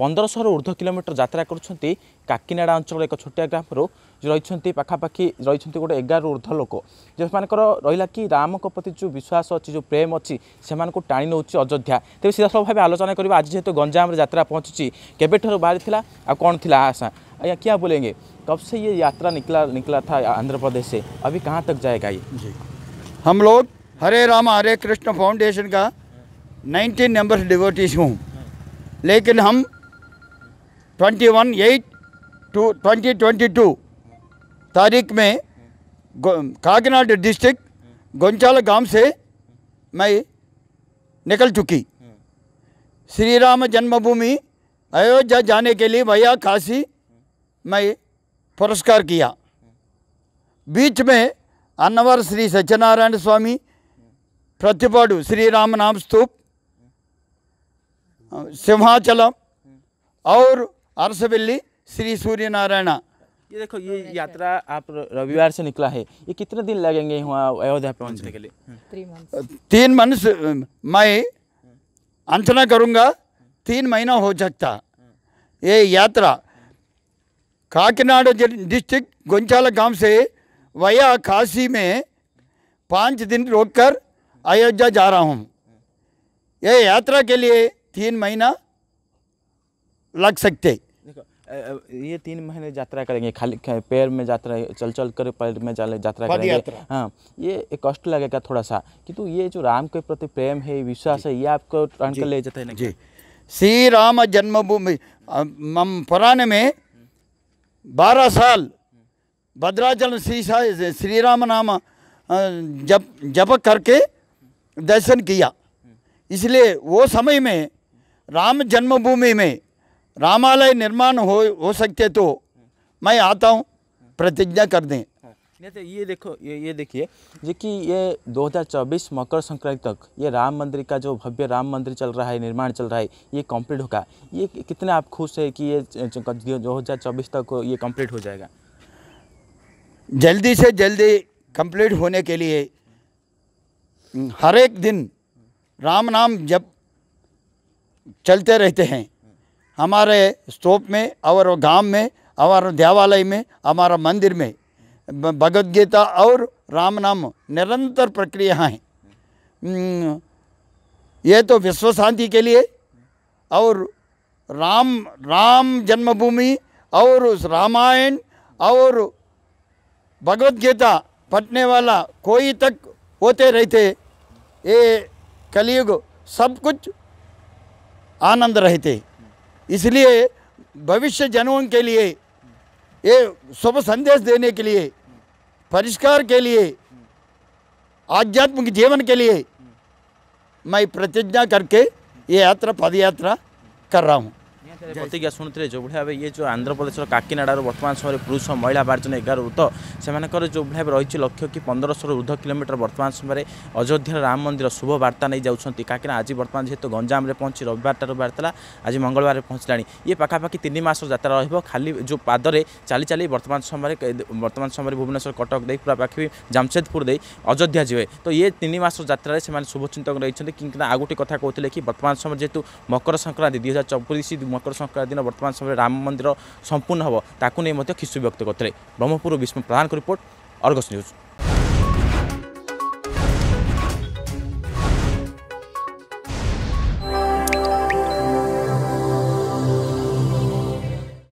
पंद्रह ऊर्ध कोमीटर जरा करकीनाडा अंचल एक छोटिया ग्राम रही पखापाखी रही गोटे एगार ऊर्ध लोक जो मर रहा कि राम प्रति जो विश्वास अच्छी जो प्रेम अच्छी से टाणी नौ अयोध्या तेज सीधा सब भाव आलोचना करवा आज जेहतु गंजाम जित्रा पहुँची केवे ठार बाहरी आ कौन थी आशा अज्ञा क्या बोलेंगे कब से ये यात्रा निकला निकला था आंध्र प्रदेश से अभी कहाँ तक जाएगा ये जी हम लोग हरे राम हरे कृष्ण फाउंडेशन का 19 नंबर डिवोटीज हूँ लेकिन हम twenty one eight two twenty twenty two तारीख में काकीनाड डिस्ट्रिक्ट गोंचाल गांव से मैं निकल चुकी श्री राम जन्मभूमि अयोध्या जाने के लिए भैया काशी मैं पुरस्कार किया बीच में अनवर श्री सत्यनारायण स्वामी प्रतिपाड़ श्री राम नाम स्तूप सिंहाचलम और अरसवेली श्री सूर्यनारायण ये देखो ये यात्रा आप रविवार से निकला है ये कितने दिन लगेंगे वहाँ अयोध्या पहुँचने के लिए तीन मंथ मैं अंचना करूँगा तीन महीना हो सकता ये यात्रा काकीनाड डिस्ट्रिक्ट गोंचाला गांव से वया काशी में पाँच दिन रोककर अयोध्या जा रहा हूँ ये यात्रा के लिए तीन महीना लग सकते ये तीन महीने यात्रा करेंगे खाली पैर में यात्रा चल चल कर पैर में यात्रा करेंगे हाँ ये कष्ट लगेगा थोड़ा सा किंतु ये जो राम के प्रति प्रेम है विश्वास है ये आपको टाँग कर ले जाते हैं जी श्री राम जन्मभूमि पुराने में बारह साल भद्राचल श्री श्री राम नाम जप जप करके दर्शन किया इसलिए वो समय में राम जन्मभूमि में रामालय निर्माण हो हो सकते तो मैं आता हूँ प्रतिज्ञा कर दें नहीं तो ये देखो ये ये देखिए जो कि ये 2024 मकर संक्रांति तक ये राम मंदिर का जो भव्य राम मंदिर चल रहा है निर्माण चल रहा है ये कंप्लीट होगा ये कितने आप खुश है कि ये दो चौबीस तक ये कंप्लीट हो जाएगा जल्दी से जल्दी कंप्लीट होने के लिए हर एक दिन राम नाम जब चलते रहते हैं हमारे स्तोप में और गांव में हमारे देवालय में हमारा मंदिर में भगवद गीता और राम नाम निरंतर प्रक्रिया हैं ये तो विश्व शांति के लिए और राम राम जन्मभूमि और उस रामायण और भगवदगीता गीता पढ़ने वाला कोई तक होते रहते ये कलियुग सब कुछ आनंद रहते इसलिए भविष्य जनों के लिए ये शुभ संदेश देने के लिए परिष्कार के लिए आध्यात्मिक जीवन के लिए मैं प्रतिज्ञा करके ये यात्रा पदयात्रा कर रहा हूँ ପ୍ରତିଜ୍ଞା ଶୁଣୁଥିଲେ ଯେଉଁଭଳି ଭାବେ ଇଏ ଯେଉଁ ଆନ୍ଧ୍ରପ୍ରଦେଶର କାକିନାଡ଼ାରୁ ବର୍ତ୍ତମାନ ସମୟରେ ପୁରୁଷ ମହିଳା ବାହାରିଛନ୍ତି ଏଗାରରୁ ତ ସେମାନଙ୍କର ଯେଉଁଭଳି ଭାବେ ରହିଛି ଲକ୍ଷ୍ୟ କି ପନ୍ଦରଶହରୁ ଉର୍ଦ୍ଧ କିଲୋମିଟର ବର୍ତ୍ତମାନ ସମୟରେ ଅଯୋଧ୍ୟାର ରାମ ମନ୍ଦିର ଶୁଭ ବାର୍ତ୍ତା ନେଇ ଯାଉଛନ୍ତି କାହିଁକିନା ଆଜି ବର୍ତ୍ତମାନ ଯେହେତୁ ଗଞ୍ଜାମରେ ପହଞ୍ଚି ରବିବାରଠାରୁ ବାହାରିଥିଲା ଆଜି ମଙ୍ଗଳବାରରେ ପହଞ୍ଚିଲାଣି ଇଏ ପାଖାପାଖି ତିନି ମାସର ଯାତ୍ରା ରହିବ ଖାଲି ଯେଉଁ ପାଦରେ ଚାଲି ଚାଲି ବର୍ତ୍ତମାନ ସମୟରେ ବର୍ତ୍ତମାନ ସମୟରେ ଭୁବନେଶ୍ୱର କଟକ ଦେଇ ପୁରାପାଖି ଜାମସେଦପୁର ଦେଇ ଅଯୋଧ୍ୟା ଯିବେ ତ ଇଏ ତିନି ମାସ ଯାତ୍ରାରେ ସେମାନେ ଶୁଭଚିନ୍ତକ ରହିଛନ୍ତି କାହିଁକିନା ଆଉ ଗୋଟେ କଥା କହୁଥିଲେ କି ବର୍ତ୍ତମାନ ସମୟରେ ଯେହେତୁ ମକର ସଂକ୍ରାନ୍ତି ଦୁଇ ହଜାର ଚବିଶ ମକର ମକର ଦିନ ବର୍ତ୍ତମାନ ସମୟରେ ରାମ ମନ୍ଦିର ସମ୍ପୂର୍ଣ୍ଣ ହେବ ତାକୁ ନେଇ ମଧ୍ୟ ଖିସି ବ୍ୟକ୍ତ କରିଥିଲେ ବ୍ରହ୍ମପୁର ବିଷ୍ଣୁ ପ୍ରଧାନଙ୍କ ରିପୋର୍ଟ ଅର୍ଗସ ନ୍ୟୁଜ୍